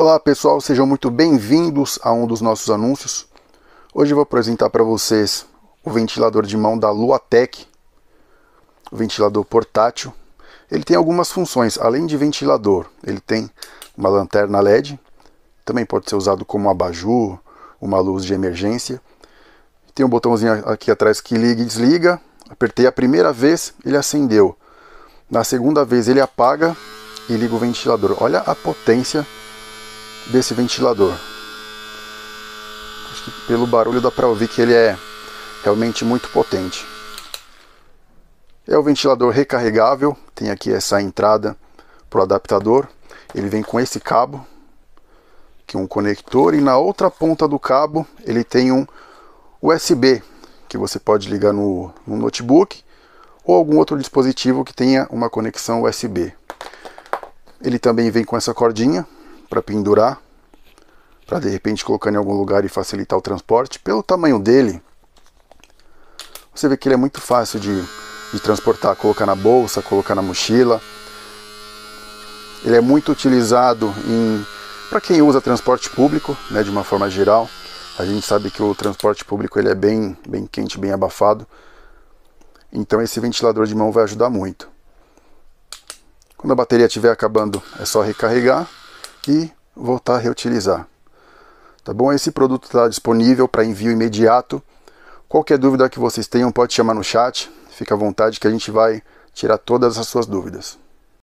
Olá pessoal, sejam muito bem-vindos a um dos nossos anúncios. Hoje eu vou apresentar para vocês o ventilador de mão da Luatec, o ventilador portátil. Ele tem algumas funções, além de ventilador, ele tem uma lanterna LED, também pode ser usado como abajur, uma luz de emergência. Tem um botãozinho aqui atrás que liga e desliga. Apertei a primeira vez, ele acendeu. Na segunda vez ele apaga e liga o ventilador. Olha a potência desse ventilador. Acho que pelo barulho dá para ouvir que ele é realmente muito potente. É o ventilador recarregável, tem aqui essa entrada para o adaptador. Ele vem com esse cabo, que é um conector, e na outra ponta do cabo ele tem um USB, que você pode ligar no, no notebook ou algum outro dispositivo que tenha uma conexão USB. Ele também vem com essa cordinha para pendurar, para de repente colocar em algum lugar e facilitar o transporte. Pelo tamanho dele, você vê que ele é muito fácil de, de transportar, colocar na bolsa, colocar na mochila. Ele é muito utilizado para quem usa transporte público, né, de uma forma geral. A gente sabe que o transporte público ele é bem, bem quente, bem abafado. Então esse ventilador de mão vai ajudar muito. Quando a bateria estiver acabando, é só recarregar e voltar a reutilizar. Tá bom? Esse produto está disponível para envio imediato. Qualquer dúvida que vocês tenham, pode chamar no chat. Fica à vontade que a gente vai tirar todas as suas dúvidas.